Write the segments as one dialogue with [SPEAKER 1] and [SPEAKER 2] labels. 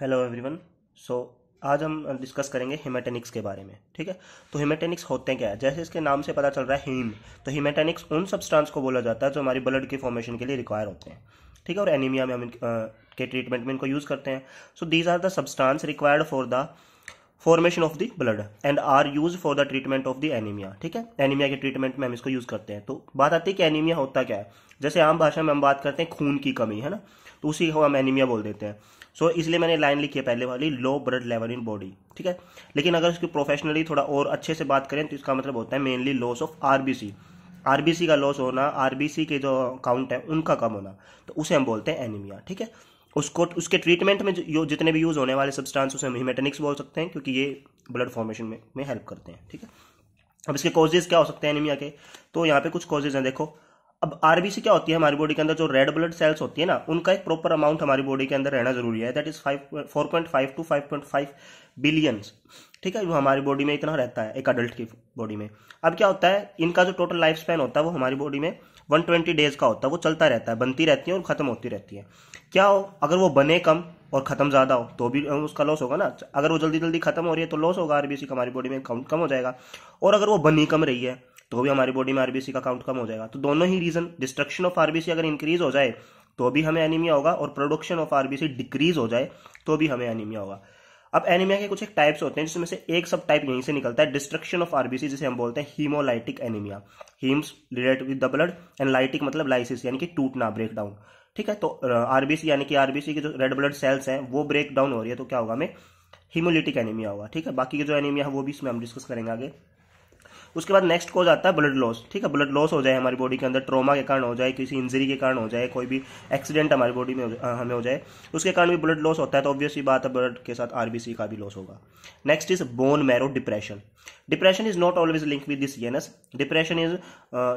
[SPEAKER 1] hello everyone so आज हम discuss करेंगे हिमेटेनिक्स के बारे में ठीक है तो हिमेटेनिक्स होते हैं क्या है जैसे इसके नाम से पता चल रहा है हीम तो हिमेटेनिक्स उन सब्सटेंस को बोला जाता है जो हमारी ब्लड के फॉर्मेशन के लिए रिक्वायर होते हैं ठीक है और एनीमिया में हम के ट्रीटमेंट में इनको यूज़ करते हैं so these are the substance required for the formation of the blood and are use for the treatment of the anaemia ठीक है एनीमिया के ट्रीटमेंट में हम इसको यूज़ करते हैं तो बात आती है कि एनीमिया होता क्या है जैसे आम भाषा में हम बात करते हैं खून की कमी है ना तो उसी को हम एनीमिया बोल देते हैं सो so, इसलिए मैंने लाइन लिखी है पहले वाली low blood level in body ठीक है लेकिन अगर उसकी प्रोफेशनली थोड़ा और अच्छे से बात करें तो इसका मतलब होता है mainly loss of RBC RBC का लॉस होना आरबीसी के जो काउंट है उनका कम होना तो उसे हम बोलते हैं एनीमिया ठीक है उसको उसके ट्रीटमेंट में जो जितने भी यूज़ होने वाले सब्सटेंस उसे हम हिमेटेनिक्स बोल सकते हैं क्योंकि ये ब्लड फॉर्मेशन में में हेल्प करते हैं ठीक है अब इसके कॉजेज़ क्या हो सकते हैं एनीमिया के तो यहाँ पे कुछ कॉजेज़ हैं देखो अब आरबीसी क्या होती है हमारी बॉडी के अंदर जो रेड ब्लड सेल्स होती है ना उनका एक प्रॉपर अमाउंट हमारी बॉडी के अंदर रहना जरूरी है that is five four point five to five point five billions ठीक है वो हमारी बॉडी में इतना रहता है एक अडल्ट की बॉडी में अब क्या होता है इनका जो टोटल लाइफ स्पैन होता है वो हमारी बॉडी में वन ट्वेंटी डेज का होता है वो चलता रहता है बनती रहती है और खत्म होती रहती है क्या हो अगर वो बने कम और खत्म ज़्यादा हो तो भी उसका लॉस होगा ना अगर वो जल्दी जल्दी खत्म हो रही है तो लॉस होगा आरबीसी का हमारी बॉडी में काउंट कम हो जाएगा और अगर वो बनी कम रही है तो भी हमारी बॉडी में आरबीसी का काउंट कम हो जाएगा तो दोनों ही रीजन डिस्ट्रक्शन ऑफ आरबीसी अगर इंक्रीज हो जाए तो भी हमें एनीमिया होगा और प्रोडक्शन ऑफ आरबीसी डिक्रीज हो जाए तो भी हमें एनीमिया होगा अब एनीमिया के कुछ एक टाइप्स होते हैं जिसमें से एक सब टाइप यहीं से निकलता है डिस्ट्रक्शन ऑफ आरबीसी जिसे हम बोलते हैं haemolytic anaemia haems relate with the blood and lytic मतलब लाइसिस यानी कि टूटना ब्रेक डाउन ठीक है तो आरबीसी यानी कि आरबीसी के जो रेड ब्लड सेल्स हैं वो ब्रेक डाउन हो रही है तो क्या होगा हमें हीमोलिटिक एनीमिया होगा ठीक है बाकी के जो एनीमिया है वो भी इसमें हम डिस्कस करेंगे आगे उसके बाद नेक्स्ट कॉज आता है ब्लड लॉस ठीक है ब्लड लॉस हो जाए हमारी बॉडी के अंदर ट्रोमा के कारण हो जाए किसी इंजरी के कारण हो जाए कोई भी एक्सीडेंट हमारी बॉडी में हमें हो जाए उसके कारण भी ब्लड लॉस होता है तो ऑब्वियसली बात है ब्लड के साथ आरबीसी का भी लॉस होगा next is bone marrow depression depression is not always link with this येनस डिप्रेशन इज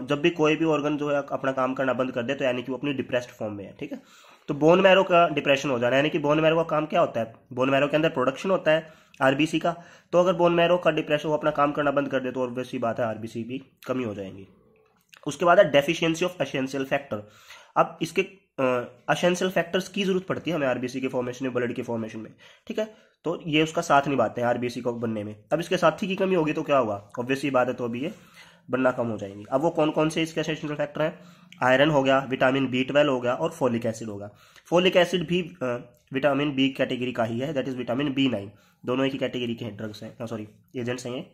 [SPEAKER 1] जब भी कोई भी ऑर्गन जो है अपना काम करना बंद कर दे तो यानी कि वो अपनी डिप्रेस्ड फॉर्म में है ठीक है तो बोन मैरो का डिप्रेशन हो जाना यानी कि बोन मैरो का काम क्या होता है बोन मैरो के अंदर प्रोडक्शन होता है आरबीसी का तो अगर बोन मैरो का डिप्रेशन वो अपना काम करना बंद कर दे तो ऑब्वियसली बात है आरबीसी भी कमी हो जाएंगी उसके बाद है डेफिशिएंसी ऑफ असेंशियल फैक्टर अब इसके असेंशियल फैक्टर्स की जरूरत पड़ती है हमें आरबीसी के फॉर्मेशन में ब्लड के फॉर्मेशन में ठीक है तो ये उसका साथ निभाते हैं आरबीसी को बनने में अब इसके साथी की कमी होगी तो क्या होगा ऑब्वियसली बात है तो अभी ये बनना कम हो जाएंगी अब वो कौन कौन से इसके असेंशियल फैक्टर हैं आयरन हो गया विटामिन बी ट्वेल्व हो गया और फोलिक एसिड हो गया फोलिक एसिड भी विटामिन बी कैटेगरी का ही है that is vitamin B nine दोनों ही कैटेगरी के हैं ड्रग्स हैं सॉरी एजेंट्स हैं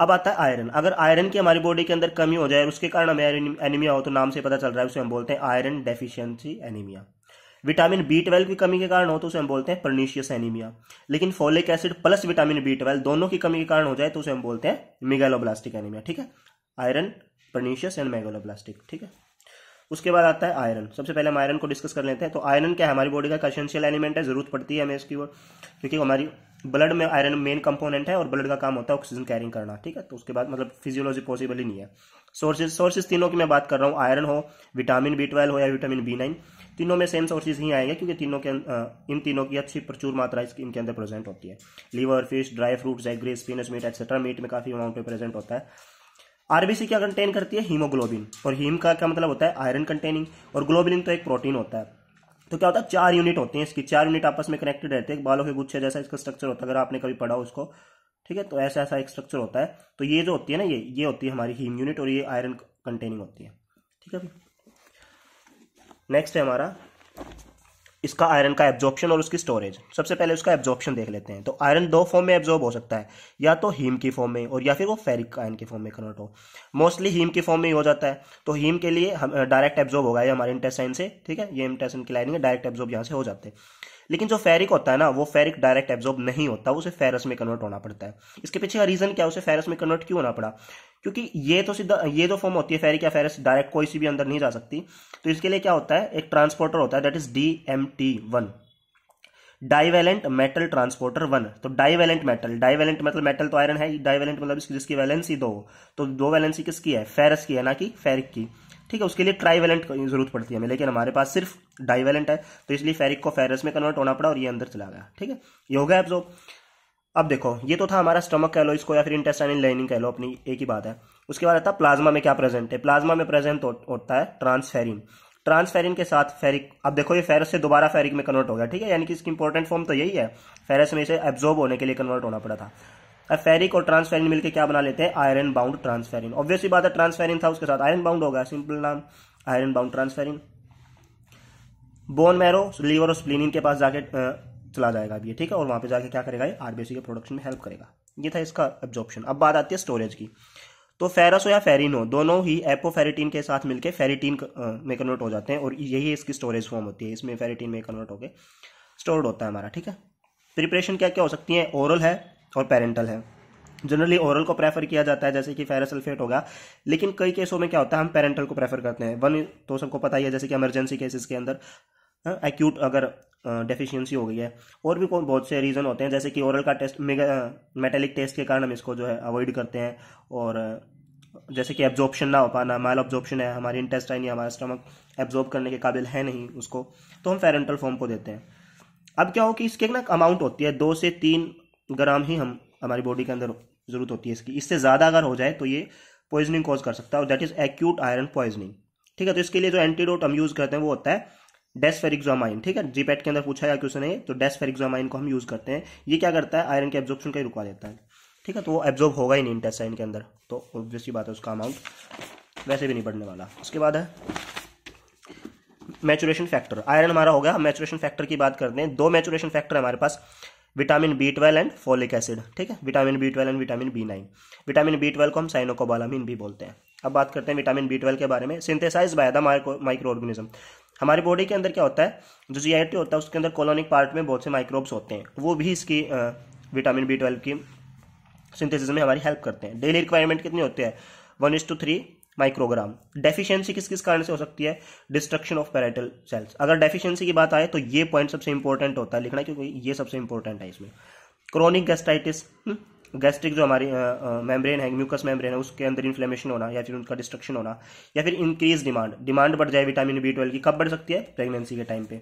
[SPEAKER 1] अब आता है आयरन अगर आयरन की हमारी बॉडी के अंदर कमी हो जाए उसके कारण हमें एनीमिया हो तो नाम से पता चल रहा है उसे हम बोलते हैं iron deficiency anaemia vitamin B twelve की कमी के कारण हो तो उसे हम बोलते हैं परनीशियस एनीमिया लेकिन folic acid plus vitamin B twelve दोनों की कमी के कारण हो जाए तो उसे हम बोलते हैं मेगालोब्लास्टिक एनीमिया ठीक है आयरन परनीशियस एंड मेगालोब्लास्टिक ठीक है उसके बाद आता है आयरन सबसे पहले हम आयरन को डिस्कस कर लेते हैं तो आयरन क्या है हमारी बॉडी का एसेंशियल एलिमेंट है जरूरत पड़ती है हमें इसकी और क्योंकि हमारी ब्लड में आयरन मेन कंपोनेंट है और ब्लड का काम होता है ऑक्सीजन कैरिंग करना ठीक है तो उसके बाद मतलब फिजियोलॉजी पॉसिबल ही नहीं है सोर्सेज सोर्सेज तीनों की मैं बात कर रहा हूँ आयरन हो विटामिन बी ट्वेल्व हो या विटामिन बी नाइन तीनों में सेम सोर्सेज ही आएंगे क्योंकि तीनों के इन तीनों की अच्छी प्रचुर मात्रा इनके अंदर प्रेजेंट होती है liver fish dry fruits grains peanuts meat etcetera meat में काफ़ी अमाउंट में प्रेजेंट होता है आरबीसी क्या कंटेन करती है हीमोग्लोबिन और हीम का क्या मतलब होता है आयरन कंटेनिंग और ग्लोबिलिन तो एक प्रोटीन होता है तो क्या होता है चार यूनिट होती हैं इसकी चार यूनिट आपस में कनेक्टेड रहते हैं बालों के गुच्छे जैसा इसका स्ट्रक्चर होता है अगर आपने कभी पढ़ा उसको ठीक है तो ऐसा ऐसा एक स्ट्रक्चर होता है तो ये जो होती है ना ये ये होती है हमारी हीम यूनिट और ये आयरन कंटेनिंग होती है ठीक है नेक्स्ट है हमारा इसका आयरन का एब्जॉर्प्शन और उसकी स्टोरेज सबसे पहले उसका एब्जॉर्प्शन देख लेते हैं तो आयरन दो फॉर्म में एब्जॉर्ब हो सकता है या तो हीम की फॉर्म में और या फिर वो फेरिक आयन की फॉर्म में कन्वर्ट हो मोस्टली हीम की फॉर्म में ही हो जाता है तो हीम के लिए हम डायरेक्ट एब्जॉर्ब होगा ये हमारे इंटेस्टाइन से ठीक है ये इंटेस्टाइन की लाइनिंग है डायरेक्ट एब्जॉर्ब यहाँ से हो जाते हैं लेकिन जो फेरिक होता है ना वो फेरिक डायरेक्ट एब्जॉर्ब नहीं होता उसे फेरस में कन्वर्ट होना पड़ता है इसके पीछे का रीजन क्या उसे फेरस में कन्वर्ट क्यों होना पड़ा क्योंकि ये तो सीधा ये जो फॉर्म होती है फेरिक या फेरस डायरेक्ट कोई सी भी अंदर नहीं जा सकती तो इसके लिए क्या होता है एक ट्रांसपोर्टर होता है that is D M T one divalent metal transporter one तो डाइवेलेंट मेटल डाइवेलेंट मतलब मेटल तो आयरन है डाइवेलेंट मतलब जिसकी वैलेंसी दो तो दो वैलेंसी किसकी है फेरस की है ना कि फेरिक की ठीक है उसके लिए ट्राइवेलेंट की जरूरत पड़ती है हमें लेकिन हमारे पास सिर्फ डाइवेलेंट है तो इसलिए फेरिक को फेरस में कन्वर्ट होना पड़ा और ये अंदर चला गया ठीक है ये हो गया एब्जॉर्ब अब देखो ये तो था हमारा स्टमक कह लो इसको या फिर इंटेस्टाइन लाइनिंग कह लो अपनी एक ही बात है उसके बाद आता है प्लाज्मा में क्या प्रेजेंट है प्लाज्मा में प्रेजेंट होता है ट्रांसफेरिन ट्रांसफेरिन के साथ फेरिक अब देखो ये फेरस से दोबारा फेरिक में कन्वर्ट हो गया ठीक है यानी कि इसकी इंपॉर्टेंट फॉर्म तो यही है फेरस में इसे एब्जॉर्ब होने के लिए कन्वर्ट होना पड़ा था अब फेरिक और ट्रांसफेरिन मिलकर क्या बना लेते हैं आयरन बाउंड ट्रांसफेरिन ऑब्वियसली बात है ट्रांसफेरिन था उसके साथ आयरन बाउंड होगा सिंपल नाम iron bound transferrin bone marrow liver और स्प्लिन के पास जाके चला जाएगा अभी ये ठीक है और वहां पे जाके क्या करेगा ये आरबीसी के प्रोडक्शन में हेल्प करेगा ये था इसका एब्जॉर्प्शन अब बात आती है स्टोरेज की तो फेरस हो या फेरिन हो दोनों ही एपोफेरिटीन के साथ मिलकर फेरिटीन में कन्वर्ट हो जाते हैं और यही इसकी स्टोरेज फॉर्म होती है इसमें फेरिटीन में कन्वर्ट होकर स्टोर्ड होता है हमारा ठीक है प्रिपरेशन क्या क्या हो सकती है ओरल है और पेरेंटल है जनरली ओरल को प्रेफर किया जाता है जैसे कि फेरासल्फेट होगा लेकिन कई केसों में क्या होता है हम पेरेंटल को प्रेफर करते हैं वन तो सबको पता ही है जैसे कि इमरजेंसी केसेस के अंदर एक्यूट अगर डेफिशिएंसी हो गई है और भी कौन बहुत से रीज़न होते हैं जैसे कि ओरल का टेस्ट मेटेलिक टेस्ट के कारण हम इसको जो है अवॉइड करते हैं और जैसे कि एब्जॉर्प्शन ना हो पाना माइल ऑब्जॉर्प्शन है हमारी इंटेस्टाइन या हमारा स्टमक एब्जॉर्ब करने के काबिल है नहीं उसको तो हम फेरेंटल फॉर्म को देते हैं अब क्या हो कि इसकी एक ना अमाउंट होती है दो से तीन ग्राम ही हम हमारी बॉडी के अंदर ज़रूरत होती है इसकी इससे ज़्यादा अगर हो जाए तो ये पॉइजनिंग कॉज कर सकता है और that is acute iron poisoning ठीक है तो इसके लिए जो एंटीडोट हम यूज़ करते हैं वो होता है डेस्फेरिक्जामाइन ठीक है जीपैट e के अंदर पूछा गया क्वेश्चन है तो डेस्फेरिक्जामाइन को हम यूज़ करते हैं ये क्या करता है आयरन के एब्जॉर्प्शन का ही रुका देता है ठीक है तो वो एब्जॉर्ब होगा ही नहीं इंटेस्टाइन के अंदर तो ऑब्वियसली बात है उसका अमाउंट वैसे भी नहीं बढ़ने वाला उसके बाद है मैचुरेशन फैक्टर आयरन हमारा होगा हम मैचुरेशन फैक्टर की बात करते हैं दो मैचुरेशन फैक्टर हमारे पास vitamin B twelve and folic acid ठीक है vitamin B twelve and vitamin B nine vitamin B twelve को हम साइनोकोबालामिन भी बोलते हैं अब बात करते हैं विटामिन बी ट्वेल्व के बारे में synthesize by the microorganism हमारी बॉडी के अंदर क्या होता है जो जी होता है उसके अंदर कॉलोनिक पार्ट में बहुत से माइक्रोब्स होते हैं वो भी इसकी विटामिन बी ट्वेल्व की सिंथेसिस में हमारी हेल्प करते हैं डेली रिक्वायरमेंट कितने होते हैं one is two three microgram deficiency किस किस कारण से हो सकती है डिस्ट्रक्शन ऑफ पैरेटल सेल्स अगर डेफिशिएंसी की बात आए तो ये पॉइंट सबसे इंपॉर्टेंट होता है लिखना क्योंकि ये सबसे इंपॉर्टेंट है इसमें क्रोनिक गैस्ट्राइटिस गैस्ट्रिक जो हमारी मेम्ब्रेन है म्यूकस मेम्ब्रेन है उसके अंदर इन्फ्लेमेशन होना या फिर उनका डिस्ट्रक्शन होना या फिर इंक्रीज डिमांड डिमांड बढ़ जाए विटामिन बी ट्वेल्व की कब बढ़ सकती है प्रेगनेंसी के टाइम पे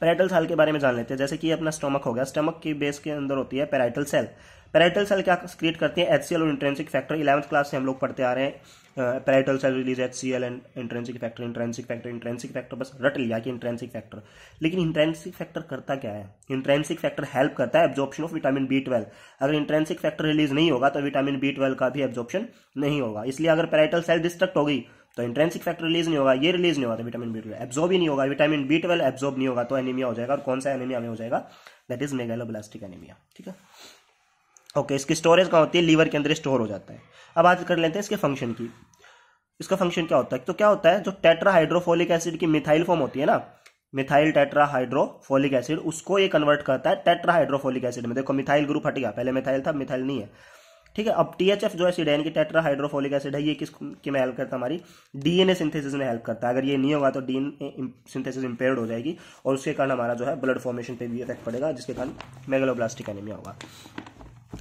[SPEAKER 1] पैराइटल सेल के बारे में जान लेते हैं जैसे कि अपना स्टमक हो गया स्टमक की बेस के अंदर होती है पैराइटल सेल पैराइटल सेल क्या क्रिएट करती हैं एच और इंट्रेंसिक फैक्टर इलेवंथ क्लास से हम लोग पढ़ते आ रहे हैं parietal cell release H C L and intrinsic factor intrinsic factor intrinsic factor बस रट लिया कि इंट्रेंसिक फैक्टर लेकिन इंट्रेंसिक फैक्टर करता क्या है इंट्रेंसिक फैक्टर हेल्प करता है absorption of vitamin B twelve अगर इंट्रेंसिक फैक्टर रिलीज नहीं होगा तो विटामिन बी ट्वेल्व का भी एब्जॉर्प्शन नहीं होगा इसलिए अगर पैराइटल सेल डिस्ट्रक्ट होगी तो इंट्रेंसिक फैक्टर रिलीज नहीं होगा ये रिलीज नहीं होगा तो विटामिन बी ट्वेल्व एब्जॉर्ब ही नहीं होगा विटामिन बी ट्वेल्व एब्जॉर्ब नहीं होगा तो एनीमिया हो जाएगा और कौन सा एनीमिया में हो जाएगा दैट इज मेगालोब्लास्टिक एनीमिया ठीक है ओके okay, इसकी स्टोरेज कहाँ होती है लीवर के अंदर स्टोर हो जाता है अब बात कर लेते हैं इसके फंक्शन की इसका फंक्शन क्या होता है तो क्या होता है जो टेट्रा हाइड्रोफोलिक एसिड की मिथाइल फॉर्म होती है ना मिथाइल हाइड्रोफोलिक एसिड उसको ये कन्वर्ट करता है टेट्राहाइड्रोफोलिक एसिड में देखो मिथाइल ग्रुप हट गया पहले मिथाइल था मिथाइल नहीं है ठीक है अब टीएचएफ जो एसिड है इनकी टेट्राहाइड्रोफोलिक एसिड है ये किस की में हेल्प करता है हमारी डीएनए सिंथेसिस में हेल्प करता है अगर ये नहीं होगा तो डीएनए सिंथेसिस इंपेयर्ड हो जाएगी और उसके कारण हमारा जो है ब्लड फॉर्मेशन पे भी इफेक्ट पड़ेगा जिसके कारण मेगलोब्लास्टिक एनीमिया होगा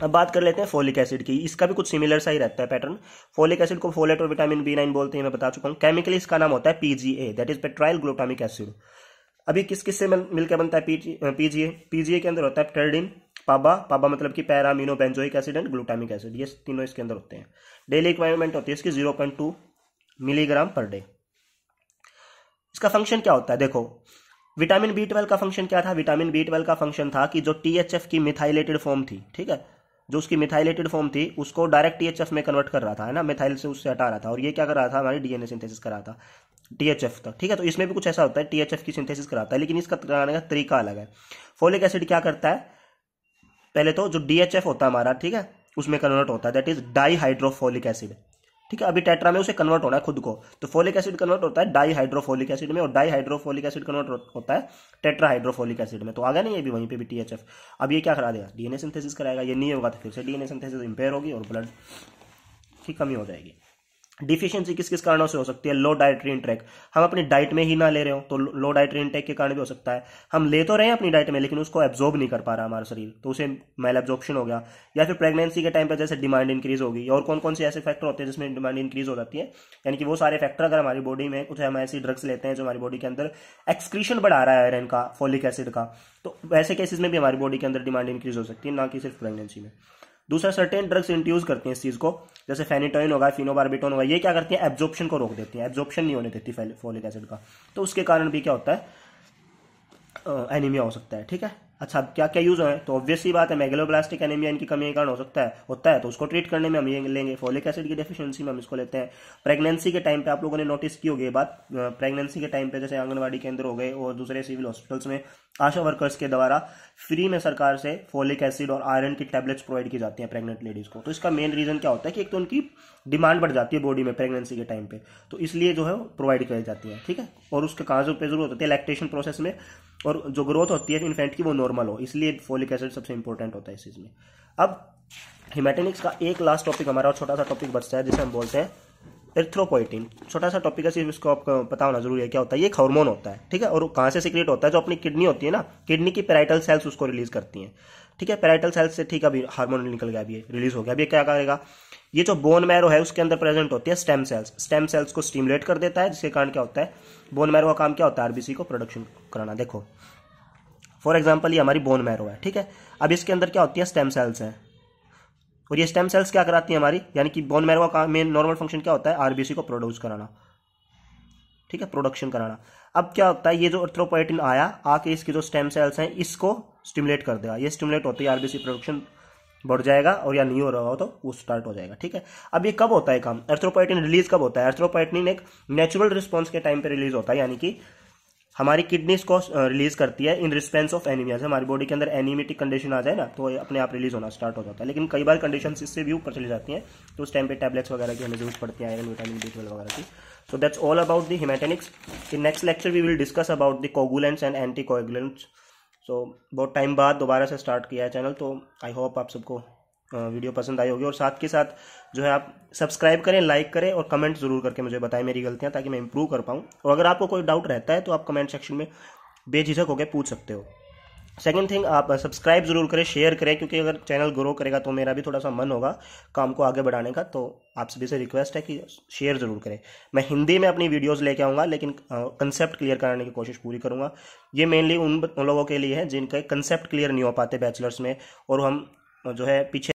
[SPEAKER 1] अब बात कर लेते हैं फोलिक एसिड की इसका भी कुछ सिमिलर सा ही रहता है पैटर्न फोलिक एसिड को फोलेट और विटामिन बी नाइन बोलते हैं मैं बता चुका हूँ केमिकली इसका नाम होता है PGA that is pteroyl glutamic acid अभी किस किस से मिलकर बनता है पीजीए पीजीए के अंदर होता है टर्डिन पाबा पाबा मतलब कि para amino benzoic acid and glutamic acid ये तीनों इसके अंदर होते हैं डेली रिक्वायरमेंट होती है इसकी zero point two milligram per day इसका फंक्शन क्या होता है देखो विटामिन बी ट्वेल्व का फंक्शन क्या था विटामिन बी ट्वेल्व का फंक्शन था कि जो टी एच एफ की मिथाइलेटेड फॉर्म थी ठीक है जो उसकी मिथाइलेटेड फॉर्म थी उसको डायरेक्ट टीएचएफ में कन्वर्ट कर रहा था है ना मिथाइल से उससे हटा रहा था और ये क्या कर रहा था हमारी डीएनए सिंथेसिस कर रहा था टीएचएफ तक ठीक है तो इसमें भी कुछ ऐसा होता है टीएचएफ की सिंथेसिस कराता है लेकिन इसका कराने का तरीका अलग है फोलिक एसिड क्या करता है पहले तो जो डीएचएफ होता है हमारा ठीक है उसमें कन्वर्ट होता है that is dihydrofolic acid ठीक है अभी टेट्रा में उसे कन्वर्ट होना है खुद को तो फोलिक एसिड कन्वर्ट होता है डाई हाइड्रोफोलिक एसिड में और डाई हाइड्रोफोलिक एसिड कन्वर्ट होता है टेट्रा हाइड्रोफोलिक एसिड में तो आ गया नहीं ये भी वहीं पे भी टीएचएफ अब ये क्या करा देगा डीएनए सिंथेसिस कराएगा ये नहीं होगा तो फिर से डीएनए सिंथेसिस इंपेयर होगी और ब्लड की कमी हो जाएगी डिफिशियंसी किस किस कारणों से हो सकती है लो डाइटरी इंटेक हम अपनी डाइट में ही ना ले रहे हो तो लो डाइटरी इंटेक के कारण भी हो सकता है हम ले तो रहे हैं अपनी डाइट में लेकिन उसको एब्जॉर्ब नहीं कर पा रहा हमारा शरीर तो उसे मेल एब्जॉर्प्शन हो गया या फिर प्रेगनेंसी के टाइम पर जैसे डिमांड इंक्रीज होगी और कौन कौन से ऐसे फैक्टर होते हैं जिसमें डिमांड इंक्रीज हो जाती है यानी कि वो सारे फैक्टर अगर हमारी बॉडी में कुछ हम ऐसी ड्रग्स लेते हैं जो हमारी बॉडी के अंदर एक्सक्रीशन बढ़ा रहा है आयरन का फोलिक एसिड का तो वैसे केसेस में भी हमारी बॉडी के अंदर डिमांड इंक्रीज हो सकती है ना कि सिर्फ प्रेगनेंसी में दूसरा सर्टेन ड्रग्स इंट्यूज करते हैं इस चीज़ को जैसे फेनिटोइन होगा फिनोबार्बिटोन होगा ये क्या करती है एब्जॉर्प्शन को रोक देती है एब्जॉर्प्शन नहीं होने देती फोलिक एसिड का तो उसके कारण भी क्या होता है एनीमिया हो सकता है ठीक है अच्छा अब क्या क्या यूज़ हो तो ऑब्वियसली बात है मेगलोब्लास्टिक एनीमिया इनकी कमी के कारण हो सकता है होता है तो उसको ट्रीट करने में हम ये लेंगे फोलिक एसिड की डेफिशिएंसी में हम इसको लेते हैं प्रेगनेंसी के टाइम पे आप लोगों ने नोटिस की होगी ये बात प्रेगनेंसी के टाइम पे जैसे आंगनबाड़ी केंद्र हो गए और दूसरे सिविल हॉस्पिटल्स में आशा वर्कर्स के द्वारा फ्री में सरकार से फोलिक एसिड और आयरन की टैबलेट्स प्रोवाइड की जाती हैं प्रेग्नेंट लेडीज़ को तो इसका मेन रीज़न क्या होता है कि एक तो उनकी डिमांड बढ़ जाती है बॉडी में प्रेगनेंसी के टाइम पे तो इसलिए जो है प्रोवाइड कराई जाती है ठीक है और उसके काजों पर ज़रूरत होती है लैक्टेशन प्रोसेस में और जो ग्रोथ होती है इन्फेंट की वो नॉर्मल हो इसलिए फोलिक एसिड सबसे इंपॉर्टेंट होता है इस चीज़ में अब हिमेटेनिक्स का एक लास्ट टॉपिक हमारा और छोटा सा टॉपिक बचता है जिसे हम बोलते हैं एर्थ्रोपोइटिन छोटा सा टॉपिक है इसको आपको पता होना जरूरी है क्या होता है ये एक हार्मोन होता है ठीक है और कहाँ से सिक्रेट होता है जो अपनी किडनी होती है ना किडनी की पेराइटल सेल्स उसको रिलीज करती हैं ठीक है पेराइटल सेल्स से ठीक है अभी हार्मोन निकल गया अभी रिलीज हो गया अभी क्या करेगा ये जो बोन मैरो है उसके अंदर प्रेजेंट होती है स्टेम सेल्स स्टेम सेल्स को स्टिमुलेट कर देता है जिसके कारण क्या होता है बोन मैरो का काम क्या होता है आरबीसी को प्रोडक्शन कराना देखो फॉर एग्जाम्पल ये हमारी बोन मैरो है ठीक है अब इसके अंदर क्या होती है स्टेम सेल्स हैं और ये स्टेम सेल्स क्या कराती है हमारी यानी कि बोन मैरो का मेन नॉर्मल फंक्शन क्या होता है आरबीसी को प्रोड्यूस कराना ठीक है प्रोडक्शन कराना अब क्या होता है ये जो अर्थ्रोपोइटिन आया आके इसके जो स्टेम सेल्स हैं इसको स्टिमुलेट कर देगा ये स्टिमुलेट होती है आरबीसी प्रोडक्शन बढ़ जाएगा और या नहीं हो रहा हो तो वो स्टार्ट हो जाएगा ठीक है अब ये कब होता है काम अर्थ्रोपोइटिन रिलीज कब होता है अर्थ्रोपोइटिन एक नेचुरल रिस्पॉन्स के टाइम पर रिलीज होता है यानी कि हमारी किडनीज को रिलीज करती है इन रिस्पेंस ऑफ एनीमिया हमारी बॉडी के अंदर एनिमेटिक कंडीशन आ जाए ना तो अपने आप रिलीज होना स्टार्ट हो जाता है लेकिन कई बार कंडीशन इससे भी ऊपर चली जाती हैं तो उस टाइम पे टैबलेट्स वगैरह की हमें जरूरत पड़ती है आयरन विटामिन बी ट्वेल्व वगैरह की so that's all about the haematinics in next lecture we will discuss about the coagulants and anticoagulants so बहुत टाइम बाद दोबारा से स्टार्ट किया है चैनल तो आई होप आप सबको वीडियो पसंद आई होगी और साथ के साथ जो है आप सब्सक्राइब करें लाइक करें और कमेंट ज़रूर करके मुझे बताएं मेरी गलतियां ताकि मैं इंप्रूव कर पाऊं और अगर आपको कोई डाउट रहता है तो आप कमेंट सेक्शन में बेझिझक होकर पूछ सकते हो सेकेंड थिंग आप सब्सक्राइब ज़रूर करें शेयर करें क्योंकि अगर चैनल ग्रो करेगा तो मेरा भी थोड़ा सा मन होगा काम को आगे बढ़ाने का तो आप सभी से रिक्वेस्ट है कि शेयर ज़रूर करें मैं हिंदी में अपनी वीडियोस लेके आऊँगा लेकिन कंसेप्ट क्लियर कराने की कोशिश पूरी करूँगा ये मेनली उन लोगों के लिए है जिनके कंसेप्ट क्लियर नहीं हो पाते बैचलर्स में और हम जो है पीछे